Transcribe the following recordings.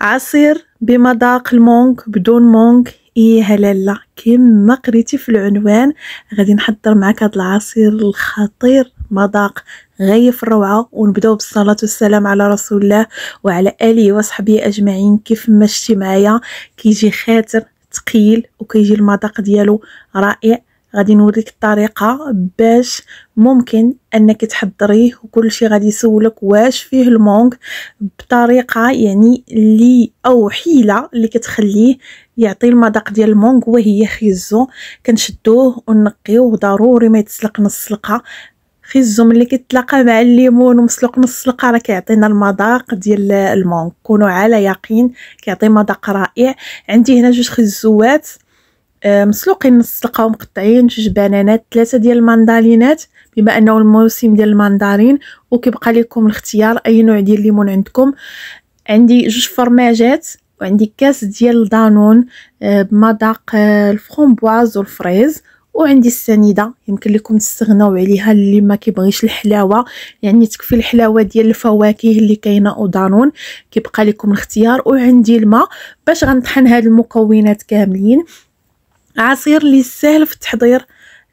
عصير بمذاق المونغ بدون مونك ايه هلالا كيما قريتي في العنوان غادي نحضر معاك هذا العصير الخطير مذاق غايه في الروعه ونبداو بالصلاه والسلام على رسول الله وعلى اله وصحبه اجمعين كيف ما شتي معايا كيجي خاتر ثقيل وكيجي المذاق ديالو رائع غادي نوريك الطريقه باش ممكن انك تحضريه وكل شيء غادي يسولك واش فيه المونغ بطريقه يعني اللي او حيله اللي كتخليه يعطي المذاق ديال المونغ وهي خيزو كنشدوه ونقيوه ضروري ما يتسلق نص سلقه خيزو ملي كيتلاقى مع الليمون ومسلوق نص سلقه راه كيعطينا المذاق ديال المونغ كونوا على يقين كيعطي مذاق رائع عندي هنا جوج خيزوات آه، مسلوقين نص تلقاو مقطعين جوج بنانات ثلاثه ديال المندالينات بما انه الموسم ديال المندارين وكيبقى لكم الاختيار اي نوع ديال الليمون عندكم عندي جوج فرماجات وعندي كاس ديال دانون آه، بمذاق آه، الفرومبواز والفريز وعندي السنيده يمكن لكم تستغناو عليها اللي ما كيبغيش الحلاوه يعني تكفي الحلاوه ديال الفواكه اللي كاينه ودانون كيبقى لكم الاختيار وعندي الماء باش غنطحن هاد المكونات كاملين عصير لي سهل في التحضير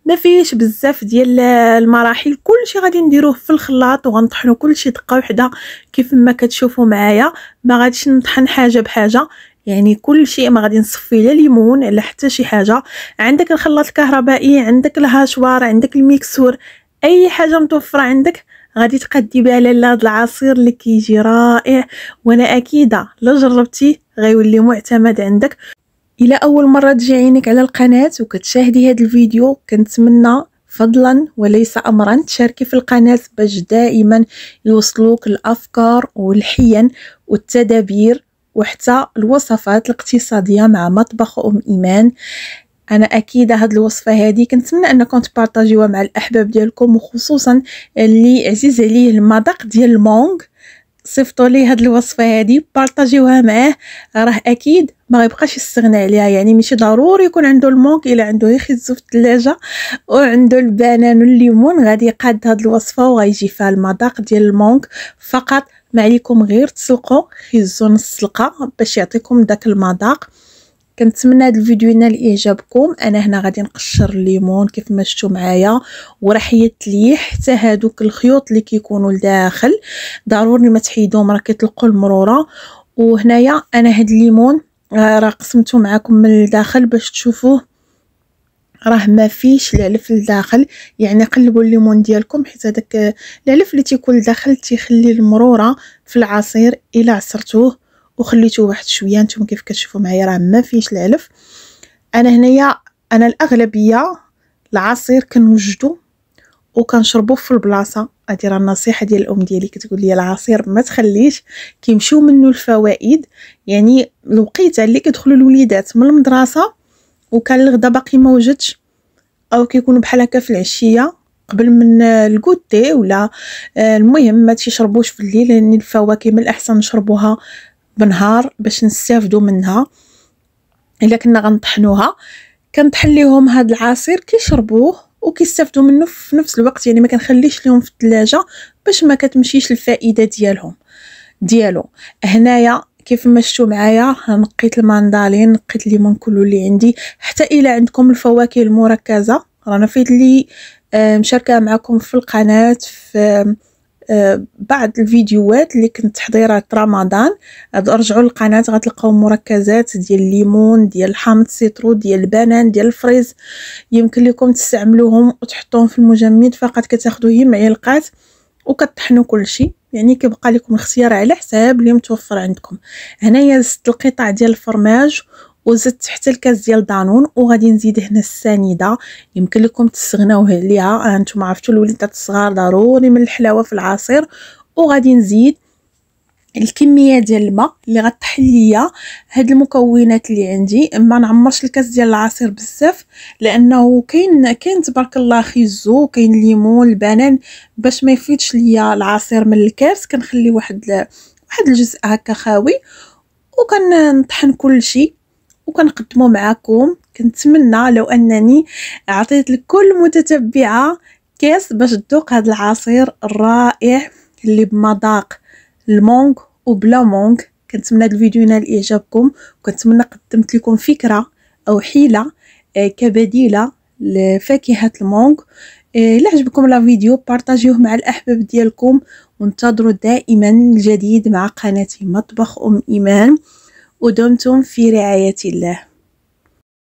ما فيهش بزاف ديال المراحل كلشي غادي نديروه في الخلاط وغنطحنو كلشي دقه وحده كيف ما كتشوفوا معايا ما غاديش نطحن حاجه بحاجه يعني كل شيء ما غادي نصفي لا ليمون لا حتى شي حاجه عندك الخلاط الكهربائي عندك الهاشوار عندك الميكسور اي حاجه متوفره عندك غادي تقدي بها لاله العصير اللي كيجي رائع وانا اكيده لجربتي غيولي معتمد عندك الى اول مره تجي عينك على القناه وكتشاهدي هذا الفيديو كنتمنى فضلا وليس امرا تشاركي في القناه باش دائما يوصلوك الافكار والحين والتدابير وحتى الوصفات الاقتصاديه مع مطبخ ام ايمان انا اكيده هاد الوصفه هادي كنتمنى انكم تبارطاجيوها مع الاحباب ديالكم وخصوصا اللي عزيز عليه المذاق ديال المونغ صيفطوا لي هاد الوصفه هادي بارطاجيوها معاه راه اكيد ما غيبقاش يستغنى عليها يعني ماشي ضروري يكون عنده المونك الا عنده يخز في الثلاجه وعنده البنان والليمون غادي يقاد هاد الوصفه وغيجي فيها المذاق ديال المونك فقط ما عليكم غير تسلقوا خيزو نص سلقه باش يعطيكم داك المذاق كنتمنى هذا الفيديو ينال اعجابكم انا هنا غادي نقشر الليمون كيف ما شفتوا معايا وراح ليه حتى هادوك الخيوط اللي كيكونوا لداخل ضروري ما تحيدوهم راه كيطلقوا المروره وهنايا انا هاد الليمون آه، راه قسمته معاكم من الداخل باش تشوفوه راه ما فيش العلف لداخل يعني قلبوا الليمون ديالكم حيت هذاك العلف آه، اللي تيكون لداخل تيخلي المروره في العصير الا عصرتوه وخليته واحد شويه نتوما كيف كتشوفوا معايا راه ما فيهش العلف انا هنايا انا الاغلبيه العصير كنوجدو وكنشربو في البلاصه هادي راه النصيحه ديال الام ديالي كتقول لي العصير ما تخليش كيمشيو منه الفوائد يعني الوقيته اللي كيدخلوا الوليدات من المدرسه وكان الغدا باقي ما وجدش او كيكونوا بحال هكا في العشيه قبل من الكوتي ولا آه، المهم ما تيشربوش في الليل لان الفواكه من الاحسن نشربوها بنهار باش نستافدو منها الا كنا غنطحنوها كنطحن ليهم هاد العصير كيشربوه وكيستافدو منه في نفس الوقت يعني ما كنخليش ليهم في الثلاجه باش ما كتمشيش الفائده ديالهم ديالو هنايا كيف ما شفتوا معايا نقيت الماندالين نقيت الليمون كله اللي عندي حتى الا عندكم الفواكه المركزه رانا فيت لي آه، مشاركه معكم في القناه في آه، بعض الفيديوهات اللي كنت تحضيرات رمضان رجعوا للقناه غتلقاو مركزات ديال الليمون ديال الحامض سيترو ديال البنان ديال الفريز يمكن لكم تستعملوهم وتحطوهم في المجمد فقط كتاخذوا هي معلقات وكطحنوا كلشي يعني كيبقى لكم الاختيار على حساب اللي متوفر عندكم هنايا زدت القطع ديال الفرماج وزدت حتى الكاس ديال دانون وغادي نزيد هنا السنيده يمكن لكم تستغناو عليها انتم آه، عرفتوا الوليدات الصغار ضروري من الحلاوه في العصير وغادي نزيد الكميه ديال الماء اللي غتحل ليا هاد المكونات اللي عندي ما نعمرش الكاس ديال العصير بزاف لانه كاين كاين تبارك الله خيزو كاين ليمون البنان باش ما يفيدش ليا العصير من الكاس كنخلي واحد واحد الجزء هكا خاوي وكنطحن كل شيء وكنقدمو معاكم كنتمنى لو انني عطيت لكل متتبعه كاس باش تذوق هذا العصير الرائع اللي بمذاق المونغ وبلا مونغ كنتمنى الفيديو ينال اعجابكم وكنتمنى قدمت لكم فكره او حيله آه، كبديله لفاكهه المونغ آه، الا عجبكم الفيديو بارطاجيوه مع الاحباب ديالكم وانتظروا دائما الجديد مع قناتي مطبخ ام ايمان ودمتم في رعاية الله